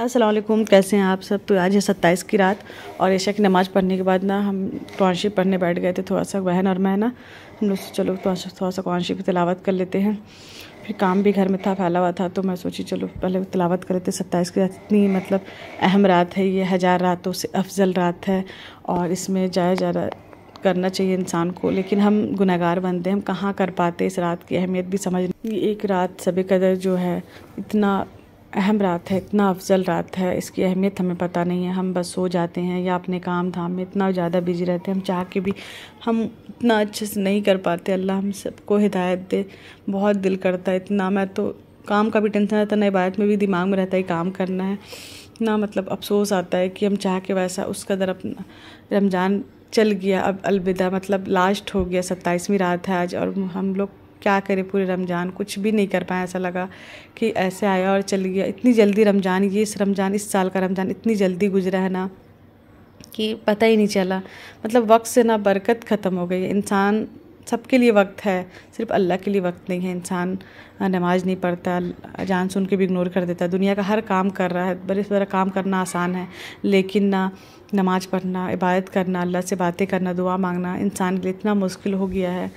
असलम कैसे हैं आप सब तो आज है सत्ताईस की रात और ऐशा की नमाज़ पढ़ने के बाद ना हम कुरानशी पढ़ने बैठ गए थे थोड़ा सा बहन और मैं ना हम लोग चलो थोड़ा सा कुरानशी की तलावत कर लेते हैं फिर काम भी घर में था फैला हुआ था तो मैं सोची चलो पहले तलावत कर लेते सत्ताईस की रात इतनी मतलब अहम रात है ये हज़ार रातों से अफजल रात है और इसमें जाया जा रहा करना चाहिए इंसान को लेकिन हम गुनागार बनते हैं हम कहाँ कर पाते इस रात की अहमियत भी समझ एक रात सब कदर जो है इतना अहम रात है इतना अफजल रात है इसकी अहमियत हमें पता नहीं है हम बस सो जाते हैं या अपने काम धाम में इतना ज़्यादा बिजी रहते हैं हम चाह के भी हम इतना अच्छे से नहीं कर पाते अल्लाह हम सबको हिदायत दे बहुत दिल करता है इतना मैं तो काम का भी टेंशन रहता है ना इबादत में भी दिमाग में रहता है काम करना है इतना मतलब अफसोस आता है कि हम चाह के वैसा उसका कदर अपना रमज़ान चल गया अब अलविदा मतलब लास्ट हो गया सत्ताईसवीं रात है आज और हम लोग क्या करें पूरे रमज़ान कुछ भी नहीं कर पाए ऐसा लगा कि ऐसे आया और चल गया इतनी जल्दी रमज़ान ये इस रमज़ान इस साल का रमज़ान इतनी जल्दी गुजरा है ना कि पता ही नहीं चला मतलब वक्त से ना बरकत ख़त्म हो गई इंसान सबके लिए वक्त है सिर्फ अल्लाह के लिए वक्त नहीं है इंसान नमाज नहीं पढ़ता जान सुन के भी इग्नोर कर देता है दुनिया का हर काम कर रहा है बड़े से बड़ा काम करना आसान है लेकिन ना नमाज पढ़ना इबादत करना अल्लाह से बातें करना दुआ मांगना इंसान के लिए इतना मुश्किल हो गया है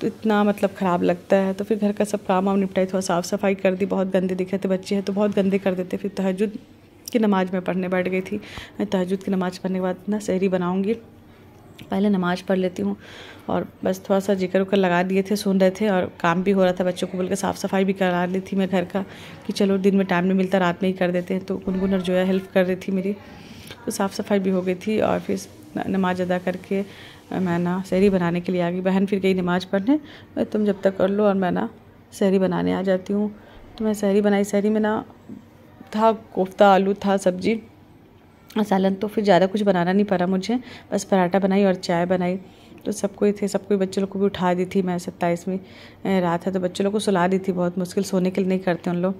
तो इतना मतलब ख़राब लगता है तो फिर घर का सब काम वाम निपटाई थोड़ा साफ़ सफाई कर दी बहुत गंदे दिख रहे थे बच्चे हैं तो बहुत गंदे कर देते फिर तहजद की नमाज़ में पढ़ने बैठ गई थी मैं तहजद की नमाज़ पढ़ने के बाद ना सहरी बनाऊँगी पहले नमाज़ पढ़ लेती हूँ और बस थोड़ा सा जिक्र उकर लगा दिए थे सुन रहे थे और काम भी हो रहा था बच्चों को बोल के साफ़ सफाई भी करा रही थी मैं घर का कि चलो दिन में टाइम नहीं मिलता रात में ही कर देते हैं तो गुनगुन और जोया हेल्प कर रही थी मेरी तो साफ़ सफाई भी हो गई थी और फिर नमाज़ अदा करके मैं ना शहरी बनाने के लिए आ गई बहन फिर गई नमाज पढ़ने मैं तुम जब तक कर लो और मैं ना शहरी बनाने आ जाती हूँ तो मैं शहरी बनाई शहरी में ना था कोफ्ता आलू था सब्जी सालन तो फिर ज़्यादा कुछ बनाना नहीं पड़ा मुझे बस पराठा बनाई और चाय बनाई तो सबको ही थे सबको बच्चे लोग को भी उठा दी थी मैं सत्ताईसवीं रात है तो बच्चे लोग को सुला दी थी बहुत मुश्किल सोने के लिए नहीं करते उन लोग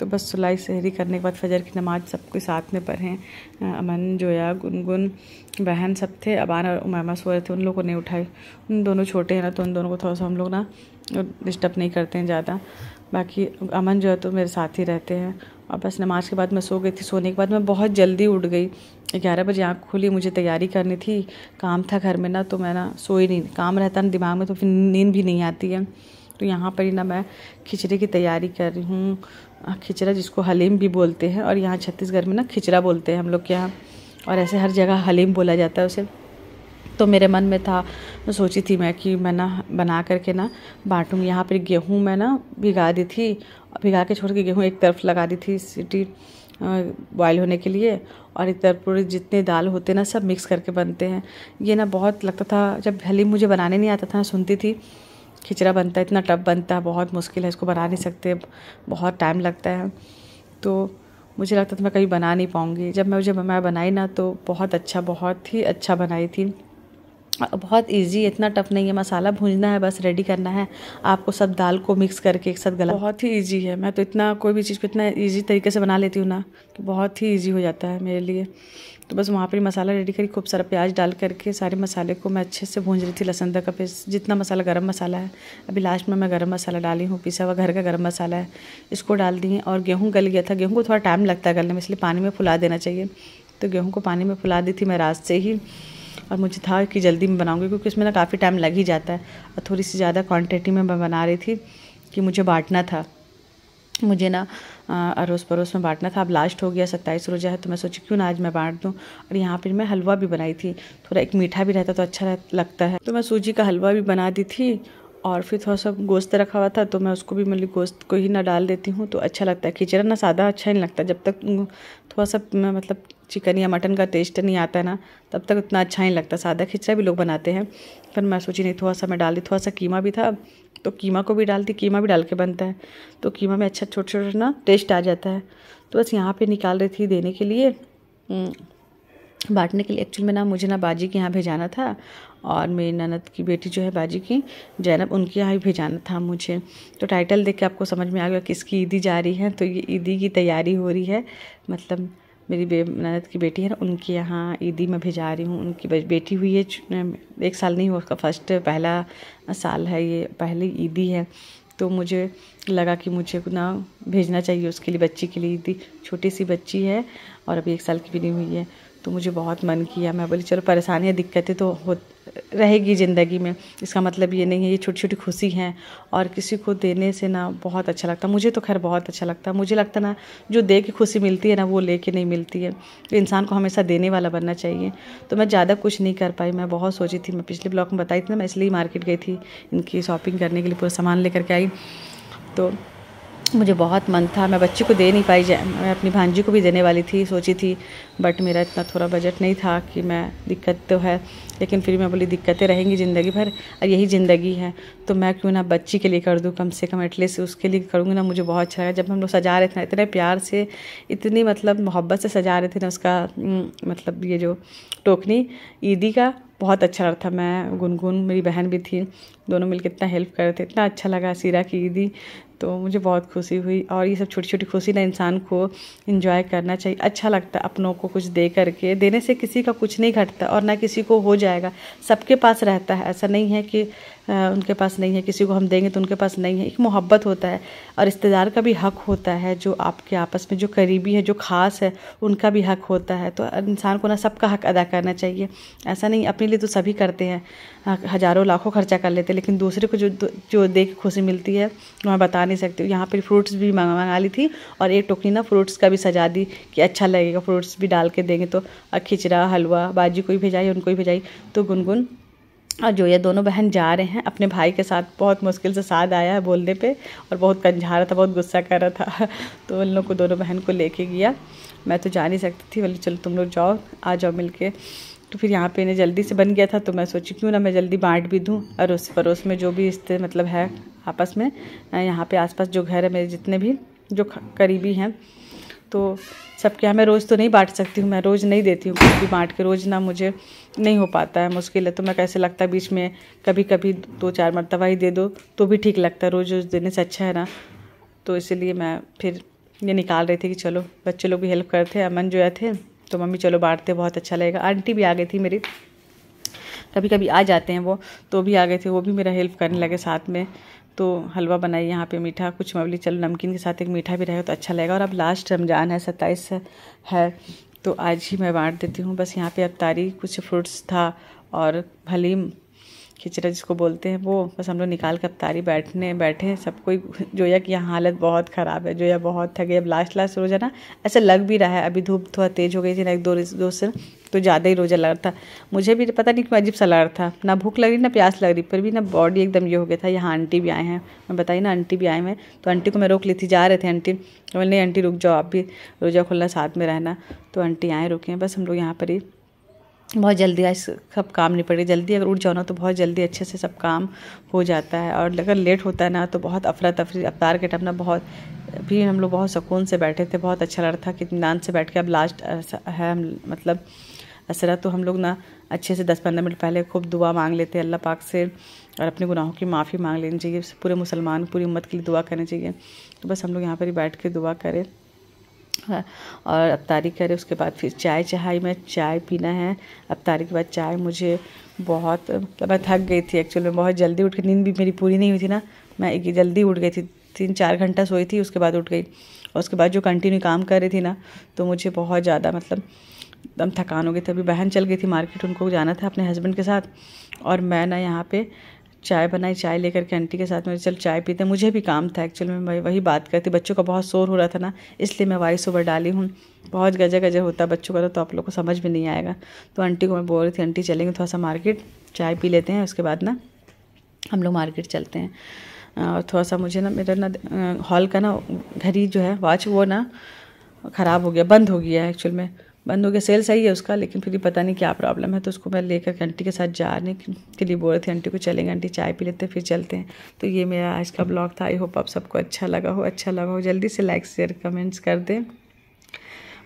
तो बस सुलाई सहरी करने के बाद फजर की नमाज सबके साथ में पढ़ें अमन जोया गुनगुन बहन सब थे अबान और उमामा सो रहे थे उन लोगों ने उठाए उन दोनों छोटे हैं ना तो उन दोनों को थोड़ा सा हम लोग ना डिस्टर्ब नहीं करते हैं ज़्यादा बाकी अमन जो है तो मेरे साथ ही रहते हैं और बस नमाज के बाद मैं सो गई थी सोने के बाद मैं बहुत जल्दी उठ गई ग्यारह बजे आँख खुली मुझे तैयारी करनी थी काम था घर में ना तो मैं ना सो ही नहीं काम रहता ना दिमाग में तो फिर नींद भी नहीं आती है तो यहाँ पर ही ना मैं खिचड़ी की तैयारी कर रही हूँ खिचड़ा जिसको हलीम भी बोलते हैं और यहाँ छत्तीसगढ़ में ना खिचड़ा बोलते हैं हम लोग के यहाँ और ऐसे हर जगह हलीम बोला जाता है उसे तो मेरे मन में था सोची थी मैं कि मैं ना बना करके ना बांटूँगी यहाँ पर गेहूँ मैं ना भिगा दी थी भिगा के छोड़ के गेहूँ एक तरफ लगा दी थी सीटी बॉयल होने के लिए और एक तरफ पूरे जितने दाल होते हैं ना सब मिक्स करके बनते हैं ये ना बहुत लगता था जब हलीम मुझे बनाने नहीं आता था सुनती थी खिचड़ा बनता है इतना टफ बनता है बहुत मुश्किल है इसको बना नहीं सकते बहुत टाइम लगता है तो मुझे लगता था मैं कभी बना नहीं पाऊँगी जब मैं मुझे मैं बनाई ना तो बहुत अच्छा बहुत ही अच्छा बनाई थी बहुत इजी इतना टफ नहीं है मसाला भूनना है बस रेडी करना है आपको सब दाल को मिक्स करके एक साथ गला बहुत ही इजी है मैं तो इतना कोई भी चीज़ को इतना इजी तरीके से बना लेती हूँ ना कि बहुत ही इजी हो जाता है मेरे लिए तो बस वहाँ पर मसाला रेडी करी खूब सारा प्याज डाल करके सारे मसाले को मैं अच्छे से भूंज रही थी लहसन का पेस्ट जितना मसाला गर्म मसाला है अभी लास्ट में मैं गर्म मसाला डाली हूँ पिसा हुआ घर का गर्म मसाला है इसको डाल दिए और गेहूँ गल गया था गेहूँ को थोड़ा टाइम लगता है गलने में इसलिए पानी में फुला देना चाहिए तो गेहूँ को पानी में फुला दी थी मैं रात से ही और मुझे था कि जल्दी में बनाऊँगी क्योंकि इसमें ना काफ़ी टाइम लग ही जाता है और थोड़ी सी ज़्यादा क्वान्टिटी में मैं बना रही थी कि मुझे बांटना था मुझे ना अड़ोस पड़ोस में बांटना था अब लास्ट हो गया सत्ताईस रोजा है तो मैं सोची क्यों ना आज मैं बांट दूँ और यहाँ पर मैं हलवा भी बनाई थी थोड़ा एक मीठा भी रहता तो अच्छा लगता है तो मैं सूजी का हलवा भी बना दी थी और फिर थोड़ा सा गोश्त रखा हुआ था तो मैं उसको भी मतलब गोश्त को ही ना डाल देती हूँ तो अच्छा लगता है खिचड़ा ना सादा अच्छा नहीं लगता जब तक थोड़ा सा मतलब चिकन या मटन का टेस्ट नहीं आता है ना तब तक उतना अच्छा नहीं लगता सादा खिचड़ा भी लोग बनाते हैं फिर मैं सोची नहीं थोड़ा सा मैं डाल दी थोड़ा सा कीमा भी था तो कीमा को भी डालती कीमा भी डाल के बनता है तो कीमा में अच्छा छोटे छोटे ना टेस्ट आ जाता है तो बस यहाँ पर निकाल रही थी देने के लिए बांटने के लिए एक्चुअल में ना मुझे ना बाजी के यहाँ भेजाना था और मेरी ननद की बेटी जो है बाजी की जैनब उनके यहाँ ही भेजाना था मुझे तो टाइटल देख के आपको समझ में आ गया किसकी ईदी जा रही है तो ये ईदी की तैयारी हो रही है मतलब मेरी बे ननद की बेटी है ना उनके यहाँ ईदी में भेजा रही हूँ उनकी बेटी हुई है एक साल नहीं हुआ उसका फर्स्ट पहला साल है ये पहली ईदी है तो मुझे लगा कि मुझे ना भेजना चाहिए उसके लिए बच्ची के लिए ईदी छोटी सी बच्ची है और अभी एक साल की भी नहीं हुई है तो मुझे बहुत मन किया मैं बोली चलो परेशानियाँ दिक्कतें तो हो रहेगी ज़िंदगी में इसका मतलब ये नहीं है ये छोटी छोटी खुशी हैं और किसी को देने से ना बहुत अच्छा लगता मुझे तो खैर बहुत अच्छा लगता मुझे लगता ना जो दे के खुशी मिलती है ना वो ले के नहीं मिलती है तो इंसान को हमेशा देने वाला बनना चाहिए तो मैं ज़्यादा कुछ नहीं कर पाई मैं बहुत सोची थी मैं पिछले ब्लॉग में बताई थी ना मैं इसलिए मार्केट गई थी इनकी शॉपिंग करने के लिए पूरा सामान लेकर के आई तो मुझे बहुत मन था मैं बच्ची को दे नहीं पाई मैं अपनी भांजी को भी देने वाली थी सोची थी बट मेरा इतना थोड़ा बजट नहीं था कि मैं दिक्कत तो है लेकिन फिर मैं बोली दिक्कतें रहेंगी ज़िंदगी भर और यही ज़िंदगी है तो मैं क्यों ना बच्ची के लिए कर दूँ कम से कम एटलीस्ट उसके लिए करूँगी ना मुझे बहुत अच्छा लगा जब हम लोग सजा रहे थे इतने प्यार से इतनी मतलब मोहब्बत से सजा रहे थे ना उसका मतलब ये जो टोकनी ईदी का बहुत अच्छा लगा था मैं गुनगुन मेरी बहन भी थी दोनों मिलकर इतना हेल्प कर रहे थे इतना अच्छा लगा सीरा की ईदी तो मुझे बहुत खुशी हुई और ये सब छोटी छोटी खुशी ना इंसान को इन्जॉय करना चाहिए अच्छा लगता है अपनों को कुछ दे करके देने से किसी का कुछ नहीं घटता और ना किसी को हो जाएगा सबके पास रहता है ऐसा नहीं है कि उनके पास नहीं है किसी को हम देंगे तो उनके पास नहीं है एक मोहब्बत होता है और रिश्तेदार का भी हक होता है जो आपके आपस में जो करीबी है जो ख़ास है उनका भी हक होता है तो इंसान को ना सबका हक अदा करना चाहिए ऐसा नहीं अपने लिए तो सभी करते हैं हज़ारों लाखों खर्चा कर लेते हैं लेकिन दूसरे को जो जो देख खुशी मिलती है तो मैं बता नहीं सकती हूँ यहाँ पर फ्रूट्स भी मंगा ली थी और एक टोकरी ना फ्रूट्स का भी सजा दी कि अच्छा लगेगा फ्रूट्स भी डाल के देंगे तो खिचड़ा हलवा बाजी को भी भेजाई उनको भी भेजाई तो गुनगुन और जो ये दोनों बहन जा रहे हैं अपने भाई के साथ बहुत मुश्किल से साथ आया है बोलने पे और बहुत कंझा रहा था बहुत गुस्सा कर रहा था तो उन लोग को दोनों बहन को लेके गया मैं तो जा नहीं सकती थी बोले चलो तुम लोग जाओ आ जाओ मिल के तो फिर यहाँ पे इन्हें जल्दी से बन गया था तो मैं सोची क्यों ना मैं जल्दी बांट भी दूँ अड़ोस पड़ोस में जो भी रिश्ते मतलब है आपस में यहाँ पे आस जो घर है मेरे जितने भी जो करीबी हैं तो सबके यहाँ मैं रोज़ तो नहीं बांट सकती हूँ मैं रोज़ नहीं देती हूँ कुछ भी बांट के रोज़ ना मुझे नहीं हो पाता है मुश्किल है तो मैं कैसे लगता है बीच में कभी कभी दो चार मरतबा ही दे दो तो भी ठीक लगता है रोज़ रोज़ देने से अच्छा है ना तो इसीलिए मैं फिर ये निकाल रही थी कि चलो बच्चे लोग भी हेल्प करते अमन जो है थे तो मम्मी चलो बांटते बहुत अच्छा लगेगा आंटी भी आ गई थी मेरी कभी कभी आ जाते हैं वो तो भी आ गए थे वो भी मेरा हेल्प करने लगे साथ में तो हलवा बनाइए यहाँ पे मीठा कुछ मवली चलो नमकीन के साथ एक मीठा भी रहेगा तो अच्छा लगेगा और अब लास्ट रमज़ान है सत्ताईस है तो आज ही मैं बांट देती हूँ बस यहाँ पे अब तारी कुछ फ्रूट्स था और भलीम खिचड़ा जिसको बोलते हैं वो बस हम लोग निकाल कर तारी बैठने बैठे सब कोई जोया की यहाँ हालत बहुत ख़राब है जोया बहुत थक गई अब लास्ट लास्ट रोज़ा ना ऐसा लग भी रहा है अभी धूप थोड़ा तेज़ हो गई थी ना एक दो दोस्त से तो ज़्यादा ही रोज़ा लग रहा था मुझे भी पता नहीं क्यों अजीब सा लग रहा था ना भूख लग रही ना प्यास लग रही पर भी ना बॉडी एकदम ये हो गया था यहाँ आंटी भी आए हैं मैं बताई ना आंटी भी आए हैं तो आंटी को मैं रोक ली थी जा रहे थे आंटी तो मैंने आंटी रुक जाओ आप भी रोज़ा खुलना साथ में रहना तो आंटी आए रुके हैं बस हम लोग यहाँ पर ही बहुत जल्दी आज सब काम नहीं गया जल्दी अगर उठ जाओ ना तो बहुत जल्दी अच्छे से सब काम हो जाता है और अगर लेट होता है ना तो बहुत अफरा तफरी अवतार के टाइम ना बहुत भी हम लोग बहुत सुकून से बैठे थे बहुत अच्छा लग रहा था कि इतमान से बैठ के अब लास्ट है हम मतलब असरा तो हम लोग ना अच्छे से दस पंद्रह मिनट पहले खूब दुआ मांग लेते हैं अल्लाह पाक से और अपने गुनाहों की माफ़ी मांग लेनी चाहिए पूरे मुसलमान पूरी उम्मत के लिए दुआ करनी चाहिए तो बस हम लोग यहाँ पर ही बैठ के दुआ करें और अफ्तारी करें उसके बाद फिर चाय चढ़ाई मैं चाय पीना है अफ्तारी के बाद चाय मुझे बहुत मतलब मैं थक गई थी एक्चुअली मैं बहुत जल्दी उठ गई नींद भी मेरी पूरी नहीं हुई थी ना मैं एक जल्दी उठ गई थी तीन चार घंटा सोई थी उसके बाद उठ गई और उसके बाद जो कंटिन्यू काम कर रही थी ना तो मुझे बहुत ज़्यादा मतलब एकदम थकान हो गई थी अभी बहन चल गई थी मार्केट उनको जाना था अपने हस्बैंड के साथ और मैं ना यहाँ पे चाय बनाई चाय लेकर के आंटी के साथ में चल चाय पीते मुझे भी काम था एक्चुअल में मैं वही बात करती बच्चों का बहुत शोर हो रहा था ना इसलिए मैं वॉइस ओवर डाली हूँ बहुत गजा गजा होता बच्चों का तो, तो आप लोग को समझ भी नहीं आएगा तो आंटी को मैं बोल रही थी आंटी चलेंगे थोड़ा सा मार्केट चाय पी लेते हैं उसके बाद ना हम लोग मार्केट चलते हैं और थोड़ा सा मुझे ना मेरा ना हॉल का ना घड़ी जो है वॉच वो ना ख़राब हो गया बंद हो गया है एक्चुअल में बंदों के सेल सही है उसका लेकिन फिर भी पता नहीं क्या प्रॉब्लम है तो उसको मैं लेकर आंटी के साथ जाने के लिए बोल रही थी आंटी को चलेंगे आंटी चाय पी लेते फिर चलते हैं तो ये मेरा आज का ब्लॉग था आई होप आप सबको अच्छा लगा हो अच्छा लगा हो जल्दी से लाइक शेयर कमेंट्स कर दें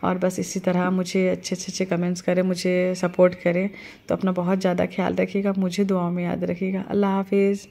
और बस इसी तरह मुझे अच्छे अच्छे अच्छे कमेंट्स करें मुझे सपोर्ट करें तो अपना बहुत ज़्यादा ख्याल रखिएगा मुझे दुआओं में याद रखिएगा अल्लाह हाफिज़